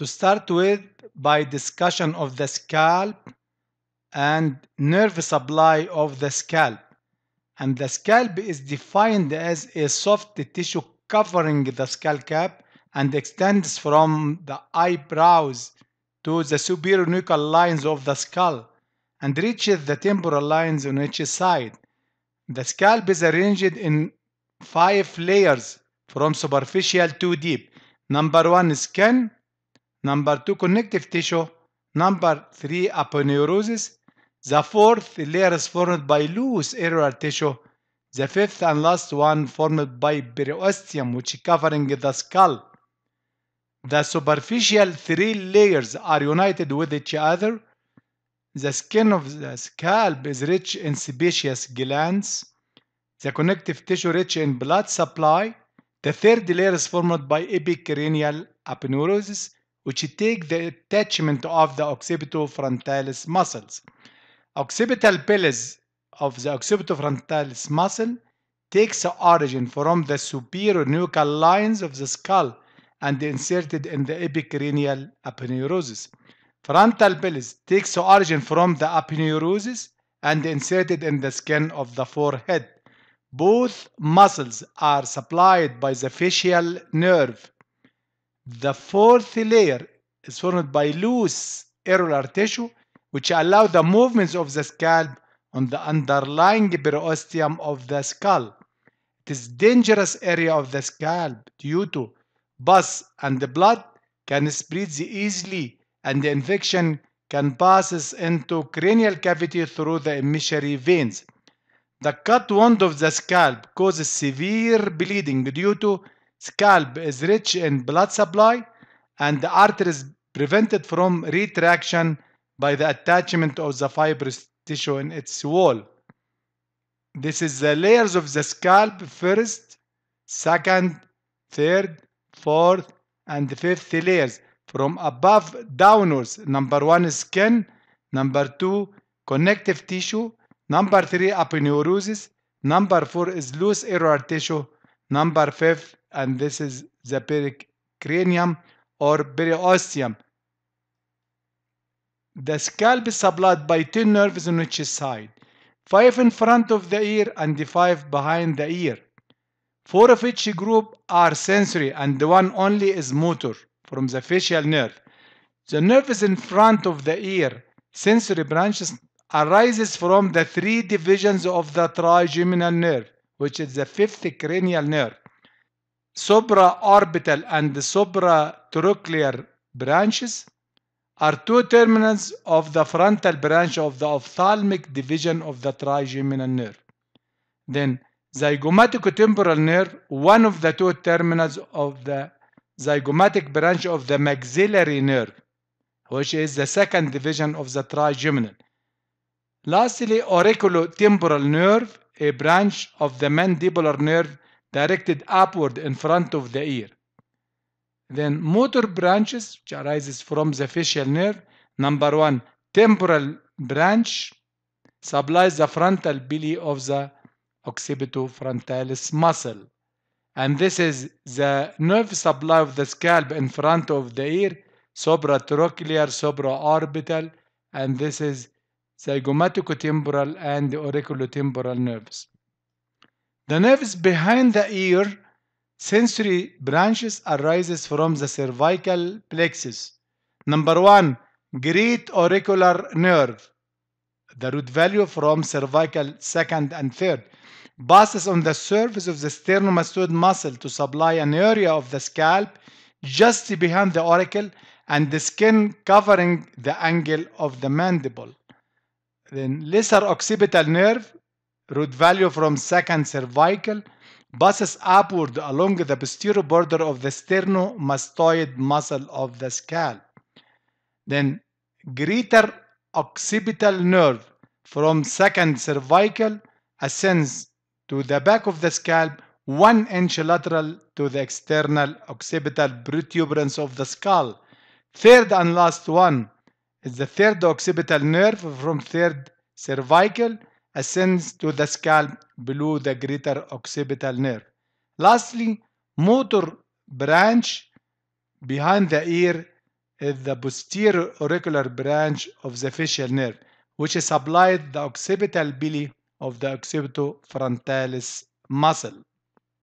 To start with, by discussion of the scalp and nerve supply of the scalp. And the scalp is defined as a soft tissue covering the skull cap and extends from the eyebrows to the superior nuchal lines of the skull and reaches the temporal lines on each side. The scalp is arranged in five layers from superficial to deep. Number one, skin number two connective tissue, number three aponeurosis, the fourth layer is formed by loose areolar tissue, the fifth and last one formed by periosteum which covering the skull. The superficial three layers are united with each other. The skin of the scalp is rich in sebaceous glands. The connective tissue rich in blood supply. The third layer is formed by epicranial aponeurosis which take the attachment of the occipital frontalis muscles. Occipital pills of the occipital frontalis muscle takes origin from the superior nuchal lines of the skull and inserted in the epicranial aponeurosis. Frontal pills takes origin from the aponeurosis and inserted in the skin of the forehead. Both muscles are supplied by the facial nerve the fourth layer is formed by loose areolar tissue, which allow the movements of the scalp on the underlying periosteum of the skull. It is dangerous area of the scalp due to pus and the blood can spread easily and the infection can pass into cranial cavity through the emissary veins. The cut wound of the scalp causes severe bleeding due to Scalp is rich in blood supply and the artery is prevented from retraction by the attachment of the fibrous tissue in its wall. This is the layers of the scalp first, second, third, fourth, and fifth layers from above downwards. Number one is skin, number two connective tissue, number three aponeurosis, number four is loose aerial tissue, number five and this is the pericranium or periosteum. The scalp is supplied by 10 nerves on each side, 5 in front of the ear and 5 behind the ear. 4 of each group are sensory and the one only is motor from the facial nerve. The nerve is in front of the ear. Sensory branches arises from the three divisions of the trigeminal nerve, which is the fifth cranial nerve supraorbital and the supratorucular branches are two terminals of the frontal branch of the ophthalmic division of the trigeminal nerve. Then zygomatico-temporal nerve, one of the two terminals of the zygomatic branch of the maxillary nerve, which is the second division of the trigeminal. Lastly, auriculotemporal nerve, a branch of the mandibular nerve directed upward in front of the ear. Then motor branches, which arises from the facial nerve. Number one, temporal branch supplies the frontal belly of the occipitofrontalis muscle. And this is the nerve supply of the scalp in front of the ear, supratrochlear, supraorbital, and this is zygomatically temporal and auriculotemporal nerves. The nerves behind the ear sensory branches arises from the cervical plexus. Number one, great auricular nerve. The root value from cervical second and third passes on the surface of the sternomastoid muscle to supply an area of the scalp just behind the auricle and the skin covering the angle of the mandible. Then lesser occipital nerve root value from second cervical passes upward along the posterior border of the sternomastoid muscle of the scalp. Then greater occipital nerve from second cervical ascends to the back of the scalp one inch lateral to the external occipital protuberance of the skull. Third and last one is the third occipital nerve from third cervical ascends to the scalp below the greater occipital nerve. Lastly, motor branch behind the ear is the posterior auricular branch of the facial nerve, which supplies the occipital belly of the occipitofrontalis muscle.